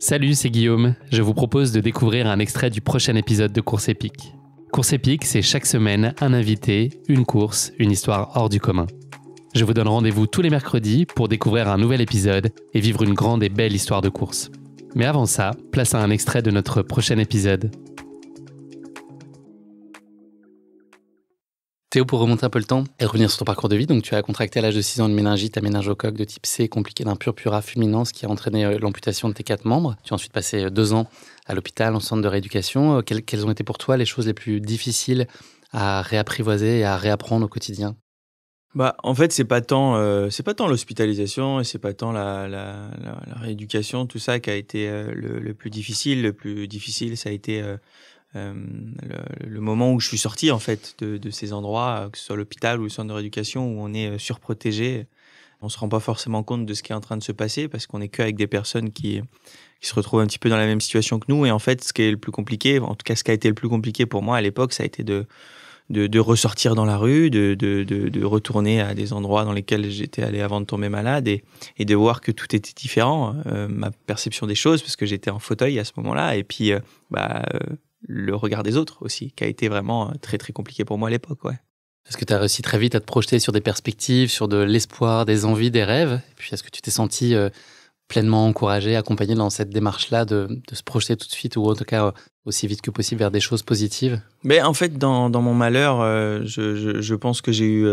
Salut, c'est Guillaume. Je vous propose de découvrir un extrait du prochain épisode de Course épique. Course épique, c'est chaque semaine un invité, une course, une histoire hors du commun. Je vous donne rendez-vous tous les mercredis pour découvrir un nouvel épisode et vivre une grande et belle histoire de course. Mais avant ça, place à un extrait de notre prochain épisode. Théo, pour remonter un peu le temps et revenir sur ton parcours de vie, donc tu as contracté à l'âge de 6 ans une méningite à méningocoque de type C compliquée d'un purpura fulminans qui a entraîné euh, l'amputation de tes quatre membres. Tu as ensuite passé euh, deux ans à l'hôpital en centre de rééducation. Euh, quelles ont été pour toi les choses les plus difficiles à réapprivoiser et à réapprendre au quotidien bah, en fait, c'est pas tant, c'est pas tant l'hospitalisation et c'est pas tant la, rééducation, tout ça qui a été le, plus difficile. Le plus difficile, ça a été euh, le, moment où je suis sorti en fait de, ces endroits, euh, que ce soit l'hôpital ou le centre de rééducation où on est euh, surprotégé, on se rend pas forcément compte de ce qui est en train de se passer parce qu'on est que avec des personnes qui, qui se retrouvent un petit peu dans la même situation que nous. Et en fait, ce qui est le plus compliqué, en tout cas ce qui a été le plus compliqué pour moi à l'époque, ça a été de, de, ressortir dans la rue, de, de, de, retourner à des endroits dans lesquels j'étais allé avant de tomber malade et, de voir que tout était différent, ma perception des choses, parce que j'étais en fauteuil à ce moment-là, et puis bah, le regard des autres aussi, qui a été vraiment euh, très très compliqué pour moi à l'époque. Est-ce que tu as réussi très vite à te projeter sur des perspectives, sur de l'espoir, des envies, des rêves Et puis est-ce que tu t'es senti euh, pleinement encouragé, accompagné dans cette démarche-là de, de, se projeter tout de suite ou en tout cas euh, aussi vite que possible vers des choses positives Mais en fait, dans, mon malheur, je, pense que j'ai eu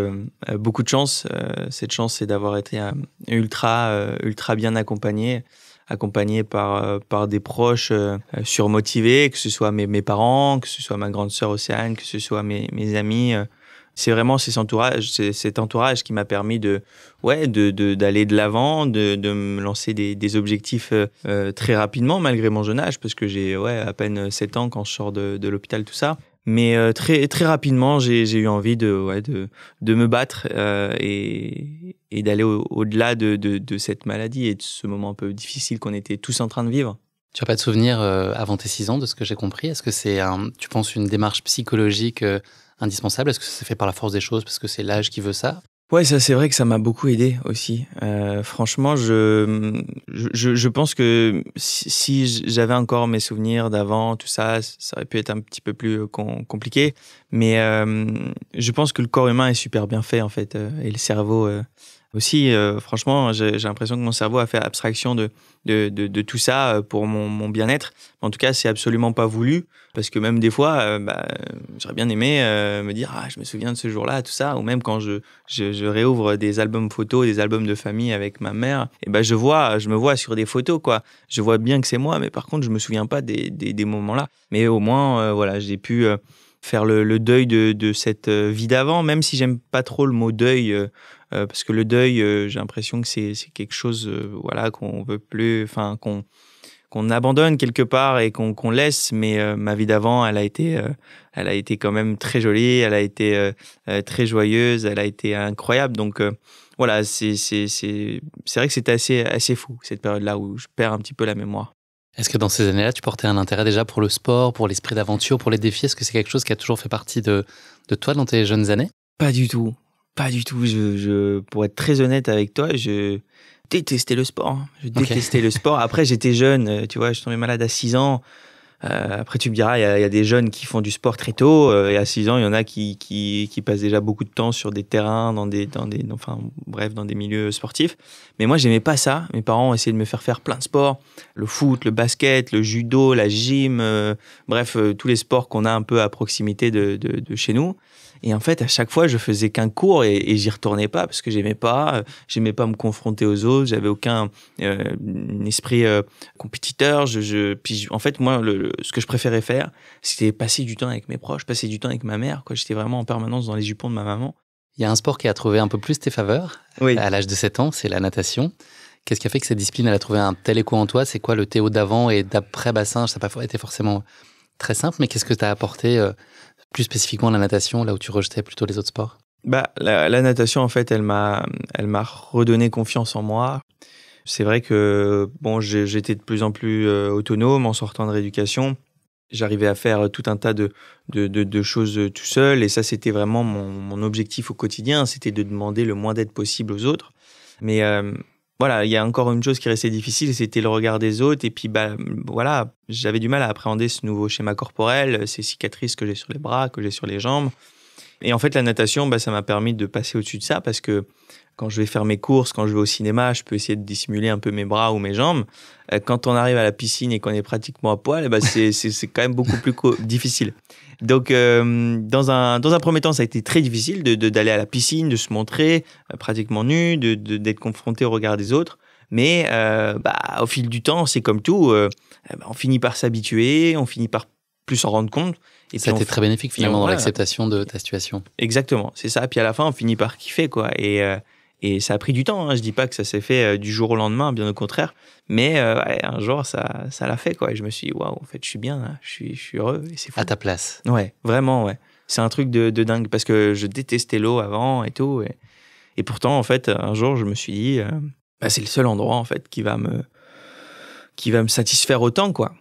beaucoup de chance. cette chance, c'est d'avoir été ultra ultra bien accompagné accompagné par, euh, par des proches euh, euh, surmotivés, que ce soit mes, mes, parents, que ce soit ma grande sœur Océane, que ce soit mes, mes amis c'est vraiment cet entourage, cet entourage qui m'a permis de, ouais, d'aller de, de l'avant, de, de, me lancer des, des objectifs très rapidement, malgré mon jeune âge, parce que j'ai, ouais, à peine 7 ans quand je sors de, de l'hôpital, tout ça. Mais euh, très très rapidement, j'ai eu envie de de, me battre euh, et, d'aller au-delà de, cette maladie et de ce moment un peu difficile qu'on était tous en train de vivre. Tu n'as pas de souvenir euh, avant tes six ans de ce que j'ai compris Est-ce que c'est, tu penses, une démarche psychologique indispensable Est-ce que ça fait par la force des choses parce que c'est l'âge qui veut ça Ouais, ça c'est vrai que ça m'a beaucoup aidé aussi. Euh, franchement, je, je, pense que si, j'avais encore mes souvenirs d'avant, tout ça, ça aurait pu être un petit peu plus euh, compliqué. Mais euh, je pense que le corps humain est super bien fait en fait, et le cerveau aussi, euh, franchement, j'ai l'impression que mon cerveau a fait abstraction de, de, tout ça euh, pour mon, bien-être. En tout cas, c'est absolument pas voulu, parce que même des fois, euh, bah, j'aurais bien aimé me dire Ah, je me souviens de ce jour-là, tout ça. Ou même quand je, je, réouvre des albums photos, des albums de famille avec ma mère, et ben je, vois, je me vois sur des photos, quoi. Je vois bien que c'est moi, mais par contre, je me souviens pas des, des, moments-là. Mais au moins, voilà, j'ai pu faire le, le, deuil de, de cette vie d'avant, même si j'aime pas trop le mot deuil euh, parce que le deuil, euh, j'ai l'impression que c'est quelque chose euh, voilà, qu'on veut plus, enfin, qu'on abandonne quelque part et qu'on laisse. Mais ma vie d'avant, elle a été, elle a été quand même très jolie, elle a été très joyeuse, elle a été incroyable. Donc voilà, c'est vrai que c'était assez, assez fou cette période-là où je perds un petit peu la mémoire. Est-ce que dans ces années-là, tu portais un intérêt déjà pour le sport, pour l'esprit d'aventure, pour les défis Est-ce que c'est quelque chose qui a toujours fait partie de, de toi dans tes jeunes années Pas du tout. Pas du tout. Je, pour être très honnête avec toi, je détestais le sport. Hein. Je détestais le sport. Après, j'étais jeune, euh, tu vois, je tombais malade à 6 ans. Euh, après, tu me diras, il y, a des jeunes qui font du sport très tôt, euh, et à 6 ans, il y en a qui, qui, passent déjà beaucoup de temps sur des terrains, dans des, dans des, enfin, bref, dans des milieux sportifs. Mais moi, j'aimais pas ça. Mes parents ont essayé de me faire faire plein de sports le foot, le basket, le judo, la gym, bref, tous les sports qu'on a un peu à proximité de chez nous. Et en fait, à chaque fois, je faisais qu'un cours et, et j'y retournais pas parce que j'aimais pas, euh, j'aimais pas me confronter aux autres, j'avais aucun euh, esprit euh, compétiteur. Je, en fait, moi, ce que je préférais faire, c'était passer du temps avec mes proches, passer du temps avec ma mère. j'étais vraiment en permanence dans les jupons de ma maman. Il y a un sport qui a trouvé un peu plus tes faveurs à l'âge de 7 ans, c'est la natation. Qu'est-ce qui a fait que cette discipline a trouvé un tel écho en toi C'est quoi le Théo d'avant et d'après bassin Ça n'a pas été forcément très simple, mais qu'est-ce que tu as apporté plus spécifiquement la natation, là où tu rejetais plutôt les autres sports bah, la, natation, en fait, elle m'a, redonné confiance en moi. C'est vrai que bon, j'étais de plus en plus euh, autonome en sortant de rééducation. J'arrivais à faire tout un tas de, de, choses tout seul. Et ça, c'était vraiment mon, objectif au quotidien. C'était de demander le moins d'aide possible aux autres. Mais euh, voilà, il y a encore une chose qui restait difficile, c'était le regard des autres. Et puis, bah, voilà, j'avais du mal à appréhender ce nouveau schéma corporel, euh, ces cicatrices que j'ai sur les bras, que j'ai sur les jambes. Et en fait, la natation, bah, ça m'a permis de passer au-dessus de ça parce que quand je vais faire mes courses, quand je vais au cinéma, je peux essayer de dissimuler un peu mes bras ou mes jambes. Euh, quand on arrive à la piscine et qu'on est pratiquement à poil, bah, c'est quand même beaucoup plus difficile. Donc, euh, dans, un, dans un premier temps, ça a été très difficile d'aller de, d'aller à la piscine, de se montrer euh, pratiquement nu, d'être de, confronté au regard des autres. Mais bah, au fil du temps, c'est comme tout, on finit par s'habituer, on finit par plus s'en rendre compte. Et ça a été très bénéfique finalement dans l'acceptation de ta situation. Exactement, c'est ça. Puis à la fin, on finit par kiffer quoi. Et, euh, ça a pris du temps. Hein. Je dis pas que ça s'est fait euh, du jour au lendemain, bien au contraire. Mais euh, un jour, ça, ça l'a fait quoi. Et je me suis dit, waouh, en fait, je suis bien, hein. je, suis, je suis heureux. Et c'est À ta place. Ouais, vraiment, ouais. C'est un truc de, de, dingue parce que je détestais l'eau avant et tout. Et, pourtant, en fait, un jour, je me suis dit, bah, c'est le seul endroit en fait qui va me, qui va me satisfaire autant quoi.